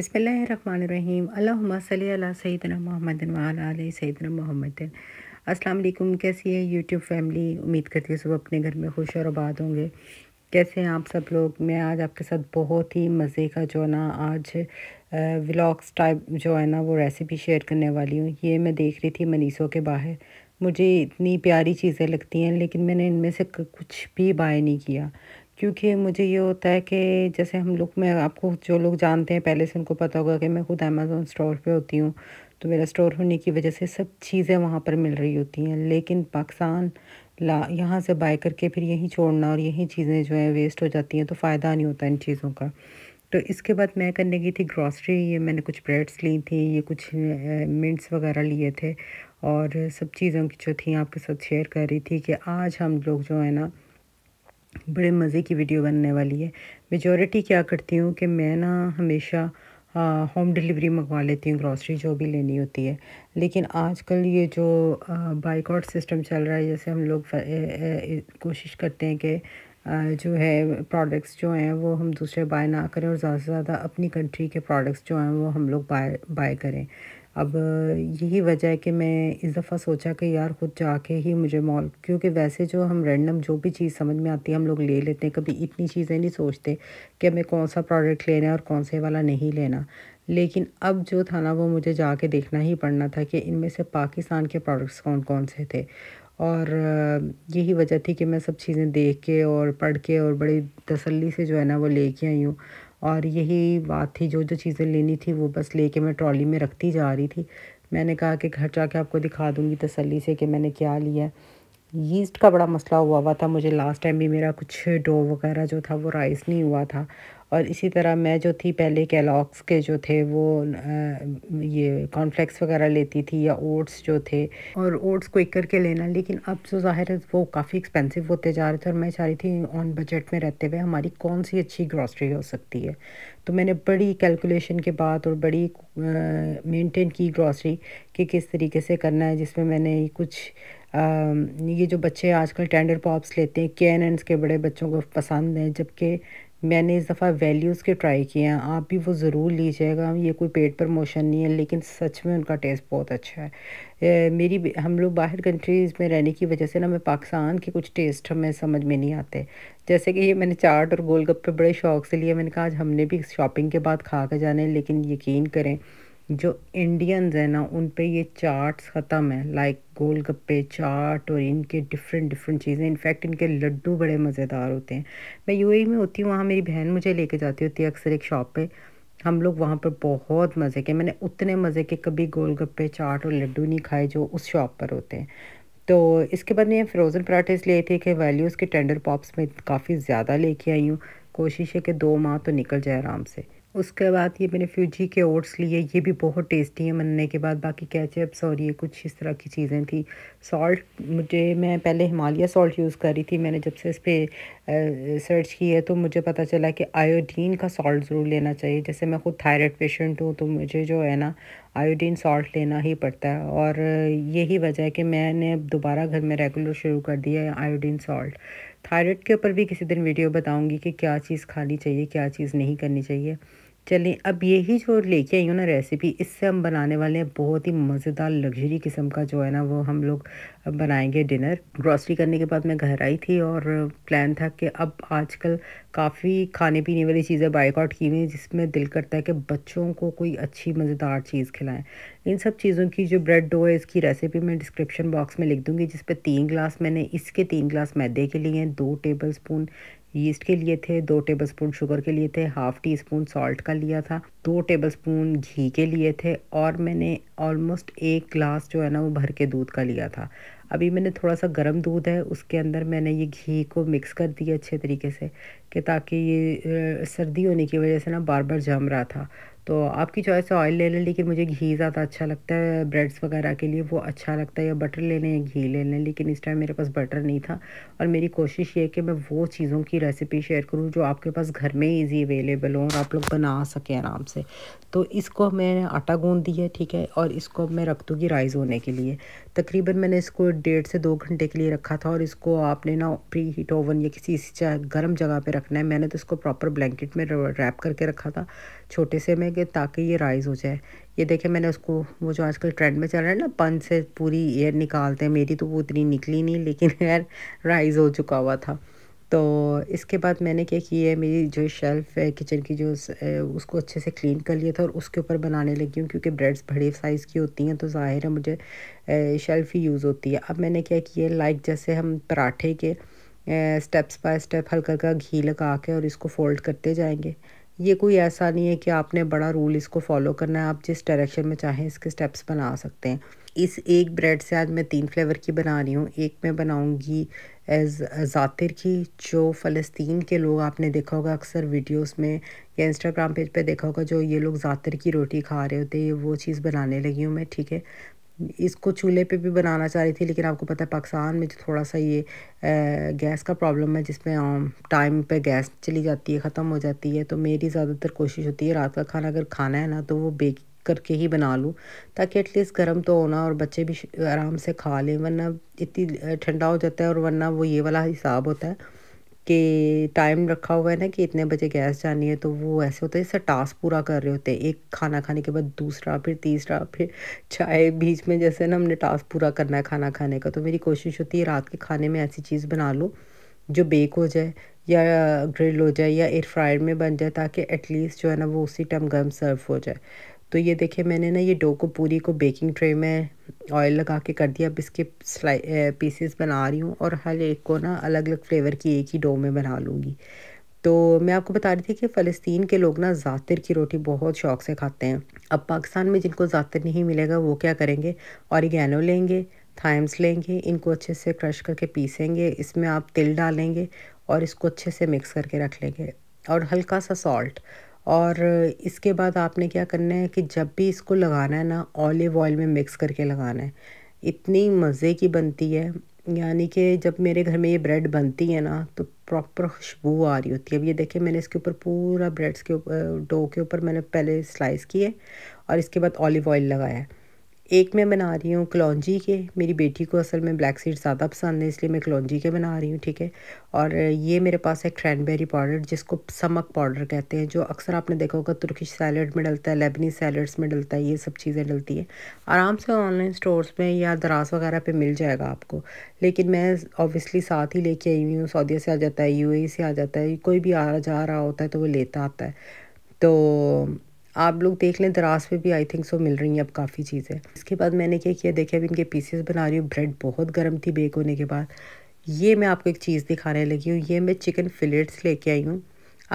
बिसमीम अल्लाम सैदना मोहम्मद आलि सैयदना मोहम्मद अस्सलाम कैसी है यूट्यूब फैमिली उम्मीद करती हूँ सब अपने घर में खुश और आबाद होंगे कैसे हैं आप सब लोग मैं आज आपके साथ बहुत ही मज़े का जो है ना आज व्लॉग्स टाइप जो है ना वो रेसिपी शेयर करने वाली हूँ ये मैं देख रही थी मनीषों के बाहर मुझे इतनी प्यारी चीज़ें लगती हैं लेकिन मैंने इनमें से कुछ भी बाय नहीं किया क्योंकि मुझे ये होता है कि जैसे हम लोग मैं आपको जो लोग जानते हैं पहले से उनको पता होगा कि मैं खुद अमेज़ोन स्टोर पे होती हूँ तो मेरा स्टोर होने की वजह से सब चीज़ें वहाँ पर मिल रही होती हैं लेकिन पाकिस्तान ला यहाँ से बाय करके फिर यहीं छोड़ना और यहीं चीज़ें जो है वेस्ट हो जाती हैं तो फ़ायदा नहीं होता इन चीज़ों का तो इसके बाद मैं करने गई थी ग्रॉसरी ये मैंने कुछ ब्रेड्स ली थी ये कुछ मिंट्स वगैरह लिए थे और सब चीज़ों की जो थी आपके साथ शेयर कर रही थी कि आज हम लोग जो है ना बड़े मज़े की वीडियो बनने वाली है मेजॉरिटी क्या करती हूँ कि मैं ना हमेशा होम डिलीवरी मंगवा लेती हूँ ग्रॉसरी जो भी लेनी होती है लेकिन आजकल ये जो बाइकआउट सिस्टम चल रहा है जैसे हम लोग कोशिश करते हैं कि जो है प्रोडक्ट्स जो हैं वो हम दूसरे बाय ना करें और ज़्यादा से ज़्यादा अपनी कंट्री के प्रोडक्ट्स जो हैं वो हम लोग बाय बाय करें अब यही वजह है कि मैं इस दफ़ा सोचा कि यार खुद जाके ही मुझे मॉल क्योंकि वैसे जो हम रैंडम जो भी चीज़ समझ में आती है हम लोग ले लेते हैं कभी इतनी चीज़ें नहीं सोचते कि हमें कौन सा प्रोडक्ट लेना है और कौन से वाला नहीं लेना लेकिन अब जो था ना वो मुझे जाके देखना ही पड़ना था कि इनमें से पाकिस्तान के प्रोडक्ट्स कौन कौन से थे और यही वजह थी कि मैं सब चीज़ें देख के और पढ़ के और बड़ी तसल्ली से जो है ना वो लेके आई हूँ और यही बात थी जो जो चीज़ें लेनी थी वो बस लेके मैं ट्रॉली में रखती जा रही थी मैंने कहा कि घर जा आपको दिखा दूँगी तसली से कि मैंने क्या लिया है यीस्ट का बड़ा मसला हुआ हुआ था मुझे लास्ट टाइम भी मेरा कुछ डो वगैरह जो था वो राइस नहीं हुआ था और इसी तरह मैं जो थी पहले कैलॉक्स के जो थे वो ये कॉर्नफ्लैक्स वगैरह लेती थी या ओट्स जो थे और ओट्स को एक करके लेना लेकिन अब जो तो ज़ाहिर है वो काफ़ी एक्सपेंसिव होते जा रहे थे और मैं चाह रही थी ऑन बजट में रहते हुए हमारी कौन सी अच्छी ग्रॉसरी हो सकती है तो मैंने बड़ी कैलकुलेशन के बाद और बड़ी मेनटेन की ग्रॉसरी कि किस तरीके से करना है जिसमें मैंने कुछ आ, ये जो बच्चे आजकल टेंडर पॉप्स लेते हैं के एन के बड़े बच्चों को पसंद हैं जबकि मैंने इस दफ़ा वैल्यूज़ के ट्राई किए हैं आप भी वो ज़रूर लीजिएगा ये कोई पेड प्रमोशन नहीं है लेकिन सच में उनका टेस्ट बहुत अच्छा है ए, मेरी हम लोग बाहर कंट्रीज़ में रहने की वजह से ना हमें पाकिस्तान के कुछ टेस्ट हमें समझ में नहीं आते जैसे कि ये मैंने चाट और गोलगप्पे बड़े शौक से लिए मैंने कहा आज हमने भी शॉपिंग के बाद खा जाना जाने लेकिन यकीन करें जो इंडियंस हैं ना उन पे ये चाट्स ख़त्म है लाइक गोल गप्पे चाट और इनके डिफरेंट डिफरेंट चीज़ें इनफैक्ट इनके लड्डू बड़े मज़ेदार होते हैं मैं यू में होती हूँ वहाँ मेरी बहन मुझे लेके जाती होती है अक्सर एक शॉप पे हम लोग वहाँ पर बहुत मज़े के मैंने उतने मज़े के कभी गोल गप्पे चाट और लड्डू नहीं खाए जो उस शॉप पर होते हैं तो इसके बाद मैं फ्रोज़न पराठे इसलिए थे कि वैल्यूज़ के टेंडर पॉप्स में काफ़ी ज़्यादा लेके आई हूँ कोशिश है कि दो माह तो निकल जाए आराम से उसके बाद ये मैंने फ्यूजी के ओट्स लिए ये भी बहुत टेस्टी है मनने के बाद बाकी कैचअप्स और ये कुछ इस तरह की चीज़ें थी सॉल्ट मुझे मैं पहले हिमालय सॉल्ट यूज़ कर रही थी मैंने जब से इस पर सर्च की है तो मुझे पता चला कि आयोडीन का सॉल्ट ज़रूर लेना चाहिए जैसे मैं खुद थायराइड पेशेंट हूँ तो मुझे जो है ना आयोडीन सॉल्ट लेना ही पड़ता है और यही वजह है कि मैंने दोबारा घर में रेगुलर शुरू कर दिया है आयोडीन सॉल्ट थायराइड के ऊपर भी किसी दिन वीडियो बताऊंगी कि क्या चीज़ खानी चाहिए क्या चीज़ नहीं करनी चाहिए चलें अब यही जो लेके आई हूँ ना रेसिपी इससे हम बनाने वाले हैं बहुत ही मज़ेदार लग्जरी किस्म का जो है ना वो हम लोग बनाएंगे डिनर ग्रॉसरी करने के बाद मैं घर आई थी और प्लान था कि अब आजकल काफ़ी खाने पीने वाली चीज़ें बाइकआउट की हुई हैं जिसमें दिल करता है कि बच्चों को कोई अच्छी मज़ेदार चीज़ खिलाएं इन सब चीज़ों की जो ब्रेड डो है इसकी रेसिपी मैं डिस्क्रिप्शन बॉक्स में लिख दूँगी जिस पर तीन ग्लास मैंने इसके तीन ग्लास मैदे के लिए हैं दो टेबल स्पून यीस्ट के लिए थे दो टेबल स्पून शुगर के लिए थे हाफ़ टी स्पून सॉल्ट का लिया था दो टेबल स्पून घी के लिए थे और मैंने ऑलमोस्ट एक ग्लास जो है ना वो भर के दूध का लिया था अभी मैंने थोड़ा सा गर्म दूध है उसके अंदर मैंने ये घी को मिक्स कर दिया अच्छे तरीके से कि ताकि ये सर्दी होने की वजह से ना बार बार जम रहा था तो आपकी चॉइस है ऑयल ले लें लेकिन मुझे घी ज़्यादा अच्छा लगता है ब्रेड्स वगैरह के लिए वो अच्छा लगता है या बटर ले लें घी ले लें लेकिन इस टाइम मेरे पास बटर नहीं था और मेरी कोशिश ये है कि मैं वो चीज़ों की रेसिपी शेयर करूँ जो आपके पास घर में ईजी अवेलेबल हों और आप लोग बना सकें आराम से तो इसको मैंने आटा गूँध दिया ठीक है और इसको मैं रख दूँगी राइस होने के लिए तकरीबन मैंने इसको डेढ़ से दो घंटे के लिए रखा था और इसको आपने ना प्री हीट ओवन या किसी गर्म जगह पर रखना है मैंने तो इसको प्रॉपर ब्लैंकेट में रैप करके रखा था छोटे से में कि ताकि ये राइज़ हो जाए ये देखें मैंने उसको वो जो आजकल ट्रेंड में चल रहा है ना पन से पूरी एयर निकालते हैं मेरी तो वो उतनी निकली नहीं लेकिन एयर राइज़ हो चुका हुआ था तो इसके बाद मैंने क्या किया है मेरी जो शेल्फ़ है किचन की जो उसको अच्छे से क्लीन कर लिया था और उसके ऊपर बनाने लगी हूँ क्योंकि ब्रेड्स बड़े साइज़ की होती हैं तो ज़ाहिर है मुझे शेल्फ़ ही यूज़ होती है अब मैंने क्या किया लाइक जैसे हम पराठे के स्टेप्स बाय स्टेप हल्का हल्का घी लगा के और इसको फ़ोल्ड करते जाएंगे ये कोई ऐसा नहीं है कि आपने बड़ा रूल इसको फॉलो करना है आप जिस डायरेक्शन में चाहें इसके स्टेप्स बना सकते हैं इस एक ब्रेड से आज मैं तीन फ्लेवर की बना रही हूँ एक मैं बनाऊँगी एज ज़ातिर की जो फ़लस्तीन के लोग आपने देखा होगा अक्सर वीडियोस में या इंस्टाग्राम पेज पे देखा होगा जो ये लोग ज़ातिर की रोटी खा रहे होते हैं वो चीज़ बनाने लगी हूँ मैं ठीक है इसको चूल्हे पे भी बनाना चाह रही थी लेकिन आपको पता है पाकिस्तान में जो थोड़ा सा ये गैस का प्रॉब्लम है जिसमें टाइम पे गैस चली जाती है ख़त्म हो जाती है तो मेरी ज़्यादातर कोशिश होती है रात का खाना अगर खाना है ना तो वो बेक करके ही बना लूँ ताकि एटलीस्ट गर्म तो होना और बच्चे भी आराम से खा लें वरना इतनी ठंडा हो जाता है और वरना वो ये वाला हिसाब होता है कि टाइम रखा हुआ है ना कि इतने बजे गैस जानी है तो वो ऐसे होता है जैसे टास्क पूरा कर रहे होते हैं एक खाना खाने के बाद दूसरा फिर तीसरा फिर चाय बीच में जैसे ना हमने टास्क पूरा करना है खाना खाने का तो मेरी कोशिश होती है रात के खाने में ऐसी चीज़ बना लूँ जो बेक हो जाए या ग्रिल हो जाए या एयर फ्रायर में बन जाए ताकि एटलीस्ट जो है ना वो उसी टाइम गर्म सर्व हो जाए तो ये देखिए मैंने ना ये डो को पूरी को बेकिंग ट्रे में ऑयल लगा के कर दिया अब इसके स्लाई पीसेस बना रही हूँ और हर एक को ना अलग अलग फ्लेवर की एक ही डो में बना लूँगी तो मैं आपको बता रही थी कि फ़लस्तीन के लोग ना ज़ातर की रोटी बहुत शौक से खाते हैं अब पाकिस्तान में जिनको ज़ातर नहीं मिलेगा वो क्या करेंगे औरगैनो लेंगे थाइम्स लेंगे इनको अच्छे से क्रश करके पीसेंगे इसमें आप तिल डालेंगे और इसको अच्छे से मिक्स करके रख लेंगे और हल्का सा सॉल्ट और इसके बाद आपने क्या करना है कि जब भी इसको लगाना है ना ऑलिव ऑयल में मिक्स करके लगाना है इतनी मज़े की बनती है यानी कि जब मेरे घर में ये ब्रेड बनती है ना तो प्रॉपर खुशबू आ रही होती है अब ये देखिए मैंने इसके ऊपर पूरा ब्रेड्स के ऊपर डो के ऊपर मैंने पहले स्लाइस किए और इसके बाद ऑलिव ऑयल लगाया है एक मैं बना रही हूँ कलौजी के मेरी बेटी को असल में ब्लैक सीड ज़्यादा पसंद है इसलिए मैं कलौजी के बना रही हूँ ठीक है और ये मेरे पास है क्रैनबेरी पाउडर जिसको समक पाउडर कहते हैं जो अक्सर आपने देखा होगा तुर्किश सैलड में डलता है लेबनी सैलड्स में डलता है ये सब चीज़ें डलती हैं आराम से ऑनलाइन स्टोर्स में या दराज वगैरह पर मिल जाएगा आपको लेकिन मैं ऑब्वियसली साथ ही लेके आई हुई हूँ सऊदी से आ जाता है यू e से आ जाता है कोई भी आ जा रहा होता है तो वो लेता आता है तो आप लोग देख लें दराज पे भी आई थिंक सो मिल रही हैं अब काफ़ी चीज़ें इसके बाद मैंने क्या किया देखिए अब इनके पीसेस बना रही हूँ ब्रेड बहुत गर्म थी बेक होने के बाद ये मैं आपको एक चीज़ दिखाने लगी हूँ ये मैं चिकन फिलेट्स लेके आई हूँ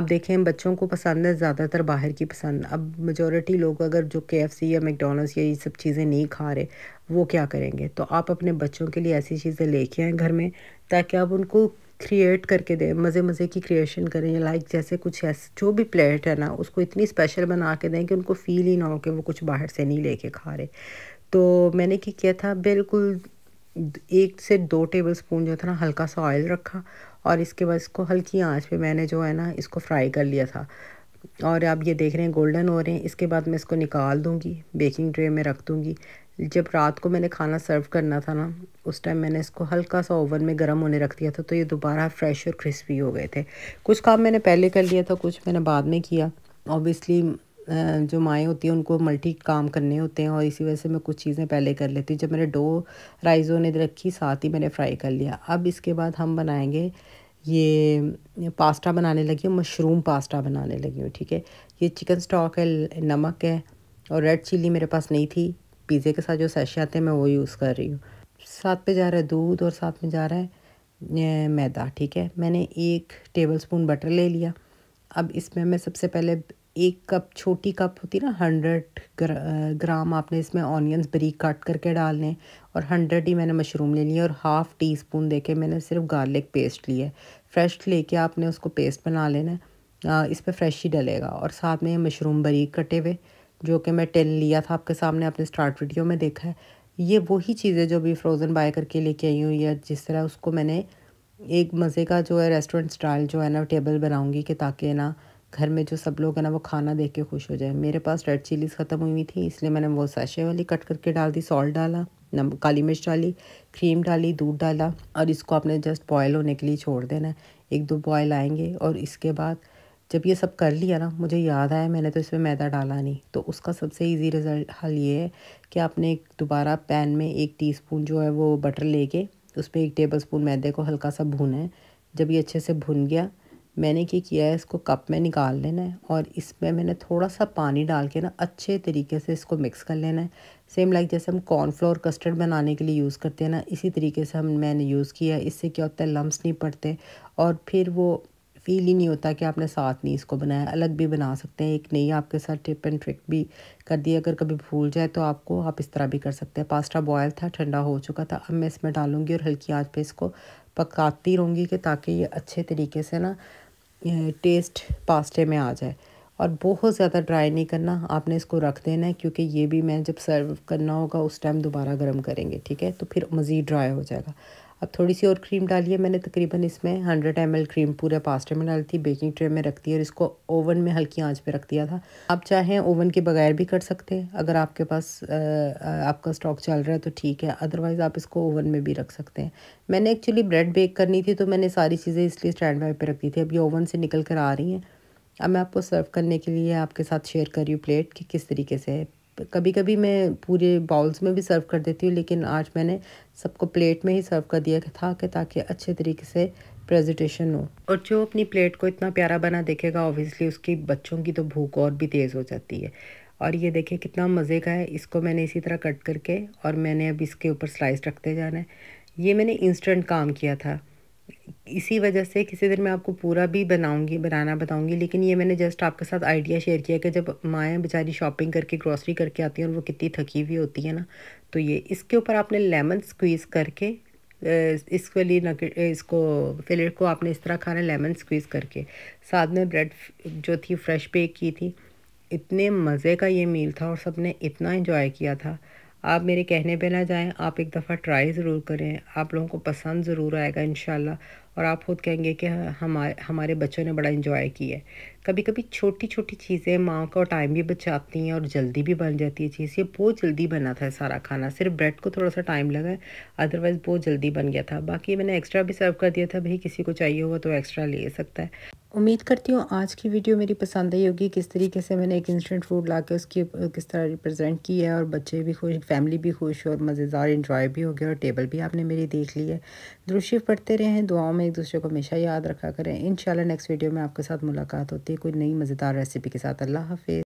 अब देखें बच्चों को पसंद है ज़्यादातर बाहर की पसंद अब मेजोरिटी लोग अगर जो के एफ़ सी या मैकडोनल्ड्स या ये सब चीज़ें नहीं खा रहे वो क्या करेंगे तो आप अपने बच्चों के लिए ऐसी चीज़ें लेके आएँ घर में ताकि आप उनको क्रिएट करके दें मज़े मज़े की क्रिएशन करें लाइक जैसे कुछ ऐसे जो भी प्लेट है ना उसको इतनी स्पेशल बना के दें कि उनको फ़ील ही ना हो कि वो कुछ बाहर से नहीं लेके खा रहे तो मैंने क्या किया था बिल्कुल एक से दो टेबल स्पून जो था ना हल्का सा ऑयल रखा और इसके बाद इसको हल्की आंच पे मैंने जो है ना इसको फ्राई कर लिया था और आप ये देख रहे हैं गोल्डन हो रहे हैं इसके बाद मैं इसको निकाल दूँगी बेकिंग ट्रे में रख दूँगी जब रात को मैंने खाना सर्व करना था ना उस टाइम मैंने इसको हल्का सा ओवन में गर्म होने रख दिया था तो ये दोबारा फ्रेश और क्रिस्पी हो गए थे कुछ काम मैंने पहले कर लिया था कुछ मैंने बाद में किया ऑब्वियसली जो माएँ होती हैं उनको मल्टी काम करने होते हैं और इसी वजह से मैं कुछ चीज़ें पहले कर लेती हूँ जब मैंने डो राइस होने रखी साथ ही मैंने फ्राई कर लिया अब इसके बाद हम बनाएंगे ये पास्ता बनाने लगी हूँ मशरूम पास्ता बनाने लगी हूँ ठीक है ये चिकन स्टॉक है नमक है और रेड चिल्ली मेरे पास नहीं थी पिज़्ज़े के साथ जो सैशे आते हैं मैं वो यूज़ कर रही हूँ साथ पे जा रहा है दूध और साथ में जा रहा है मैदा ठीक है मैंने एक टेबल स्पून बटर ले लिया अब इसमें मैं सबसे पहले एक कप छोटी कप होती ना हंड्रेड ग्र, ग्राम आपने इसमें ऑनियंस बरीक काट करके डालने और हंड्रेड ही मैंने मशरूम ले लिया और हाफ़ टी स्पून देके मैंने सिर्फ गार्लिक पेस्ट लिया है फ्रेश लेके आपने उसको पेस्ट बना लेना इस पर फ्रेश ही डलेगा और साथ में मशरूम बरीक कटे हुए जो कि मैं टेन लिया था आपके सामने आपने स्टार्ट वीडियो में देखा है ये वही चीज़ें जो भी फ्रोज़न बाय करके लेके आई हूँ या जिस तरह उसको मैंने एक मज़े का जो है रेस्टोरेंट स्टाइल जो है ना टेबल बनाऊँगी कि ताकि ना घर में जो सब लोग हैं ना वो खाना देख के खुश हो जाए मेरे पास रेड चिलीज़ ख़त्म हुई थी इसलिए मैंने वो सैशे वाली कट करके डाल दी सॉल्ट डाला नम काली मिर्च डाली क्रीम डाली दूध डाला और इसको आपने जस्ट बॉयल होने के लिए छोड़ देना एक दो बॉयल आएंगे और इसके बाद जब ये सब कर लिया ना मुझे याद आया मैंने तो इसमें मैदा डाला नहीं तो उसका सबसे इजी रिज़ल्ट हल ये है कि आपने दोबारा पैन में एक टीस्पून जो है वो बटर लेके उस पर एक टेबल स्पून मैदे को हल्का सा भुना है जब ये अच्छे से भुन गया मैंने क्या किया है इसको कप में निकाल लेना है और इसमें मैंने थोड़ा सा पानी डाल के ना अच्छे तरीके से इसको मिक्स कर लेना है सेम लाइक जैसे हम कॉर्नफ्लोर कस्टर्ड बनाने के लिए यूज़ करते हैं ना इसी तरीके से हम मैंने यूज़ किया इससे क्या होता है लम्स नहीं पड़ते और फिर वो फील ही नहीं होता कि आपने साथ नहीं इसको बनाया अलग भी बना सकते हैं एक नई आपके साथ टिप एंड ट्रिक भी कर दी अगर कभी भूल जाए तो आपको आप इस तरह भी कर सकते हैं पास्ता बॉयल था ठंडा हो चुका था अब मैं इसमें डालूंगी और हल्की आँच पे इसको पकाती रहूँगी कि ताकि ये अच्छे तरीके से ना टेस्ट पास्ते में आ जाए और बहुत ज़्यादा ड्राई नहीं करना आपने इसको रख देना है क्योंकि ये भी मैं जब सर्व करना होगा उस टाइम दोबारा गर्म करेंगे ठीक है तो फिर मज़ीद ड्राई हो जाएगा अब थोड़ी सी और क्रीम है मैंने तकरीबन इसमें हंड्रेड एम क्रीम पूरे पास्ते में डाली थी बेकिंग ट्रे में रख दी और इसको ओवन में हल्की आंच पे रख दिया था आप चाहें ओवन के बगैर भी कर सकते हैं अगर आपके पास आ, आपका स्टॉक चल रहा है तो ठीक है अदरवाइज़ आप इसको ओवन में भी रख सकते हैं मैंने एक्चुअली ब्रेड बेक करनी थी तो मैंने सारी चीज़ें इसलिए स्टैंड बाई पर रख दी थी अब ये ओवन से निकल कर आ रही हैं अब मैं आपको सर्व करने के लिए आपके साथ शेयर कर रही हूँ प्लेट कि किस तरीके से कभी कभी मैं पूरे बाउल्स में भी सर्व कर देती हूँ लेकिन आज मैंने सबको प्लेट में ही सर्व कर दिया था कि ताकि अच्छे तरीके से प्रेजेंटेशन हो और जो अपनी प्लेट को इतना प्यारा बना देखेगा ऑब्वियसली उसकी बच्चों की तो भूख और भी तेज़ हो जाती है और ये देखिए कितना मज़े का है इसको मैंने इसी तरह कट करके और मैंने अब इसके ऊपर स्लाइस रखते जाना है ये मैंने इंस्टेंट काम किया था इसी वजह से किसी दिन मैं आपको पूरा भी बनाऊंगी बनाना बताऊंगी लेकिन ये मैंने जस्ट आपके साथ आइडिया शेयर किया कि जब माएँ बेचारी शॉपिंग करके ग्रॉसरी करके आती हैं और वो कितनी थकी हुई होती है ना तो ये इसके ऊपर आपने लेमन स्क्वीज़ करके इस वाली इसको फिलेट को आपने इस तरह खाना लेमन स्क्वीज़ करके साथ में ब्रेड जो थी फ्रेश बेक की थी इतने मज़े का ये मील था और सब ने इतना इन्जॉय किया था आप मेरे कहने पे ना जाएं आप एक दफ़ा ट्राई ज़रूर करें आप लोगों को पसंद ज़रूर आएगा इन और आप खुद कहेंगे कि हमारे हमारे बच्चों ने बड़ा इन्जॉय किया है कभी कभी छोटी छोटी चीज़ें माँ का टाइम भी बचाती हैं और जल्दी भी बन जाती है चीज़ ये बहुत जल्दी बना था सारा खाना सिर्फ ब्रेड को थोड़ा सा टाइम लगा अदरवाइज़ बहुत जल्दी बन गया था बाकी मैंने एक्स्ट्रा भी सर्व कर दिया था भाई किसी को चाहिए होगा तो एक्स्ट्रा ले सकता है उम्मीद करती हूँ आज की वीडियो मेरी पसंद आई होगी किस तरीके से मैंने एक इंस्टेंट फूड ला के उसकी किस तरह रिप्रेजेंट की है और बच्चे भी खुश फैमिली भी खुश और मज़ेदार इन्जॉय भी हो गया और टेबल भी आपने मेरी देख ली है दृश्य पढ़ते रहें दुआओं में एक दूसरे को हमेशा याद रखा करें इन नेक्स्ट वीडियो में आपके साथ मुलाकात होती मिलते कोई नई मज़ेदार रेसिपी के साथ अल्लाह हाफिज़